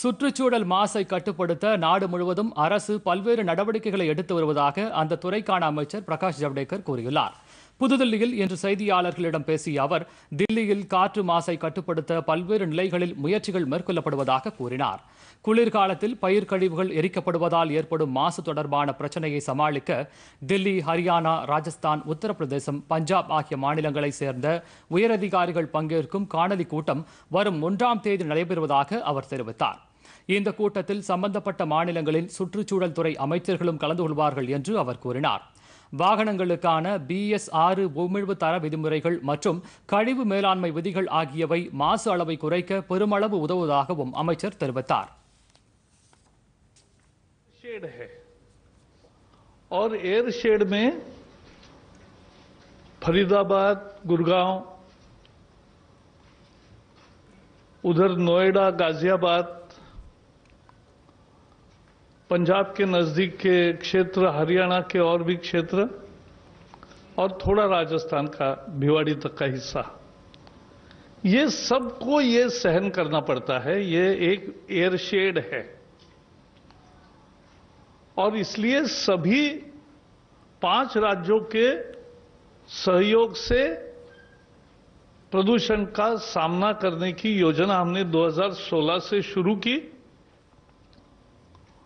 சுற்றுச்சூழல் மாசை கட்டுப்படுத்த நாடு முழுவதும் அரசு பல்வேறு நடவடிக்கைகளை எடுத்து வருவதாக அந்த துறைக்கான அமைச்சர் பிரகாஷ் ஜவடேகர் கூறியுள்ளார் புதுதில்லியில் இன்று செய்தியாளர்களிடம் பேசிய அவர் தில்லியில் காற்று மாசை கட்டுப்படுத்த பல்வேறு நிலைகளில் முயற்சிகள் மேற்கொள்ளப்படுவதாக கூறினார் குளிர்காலத்தில் பயிர் கழிவுகள் எரிக்கப்படுவதால் ஏற்படும் மாசு தொடர்பான பிரச்சனையை சமாளிக்க தில்லி ஹரியானா ராஜஸ்தான் உத்தரப்பிரதேசம் பஞ்சாப் ஆகிய மாநிலங்களைச் சேர்ந்த உயரதிகாரிகள் பங்கேற்கும் காணொலி கூட்டம் வரும் ஒன்றாம் தேதி நடைபெறுவதாக அவர் தெரிவித்தார் இந்த கூட்டத்தில் சம்பந்தப்பட்ட மாநிலங்களின் சுற்றுச்சூழல் துறை அமைச்சர்களும் கலந்து கொள்வார்கள் என்று அவர் கூறினார் வாகனங்களுக்கான பி எஸ் ஆறு உமிழ்வு தர விதிமுறைகள் மற்றும் கழிவு மேலாண்மை விதிகள் ஆகியவை மாசு அளவை குறைக்க பெருமளவு உதவுவதாகவும் அமைச்சர் தெரிவித்தார் और एयर शेड में फरीदाबाद गुड़गांव उधर नोएडा गाजियाबाद पंजाब के नज़दीक के क्षेत्र हरियाणा के और भी क्षेत्र और थोड़ा राजस्थान का भिवाड़ी तक का हिस्सा ये सबको ये सहन करना पड़ता है ये एक एयरशेड है और इसलिए सभी पांच राज्यों के सहयोग से प्रदूषण का सामना करने की योजना हमने 2016 से शुरू की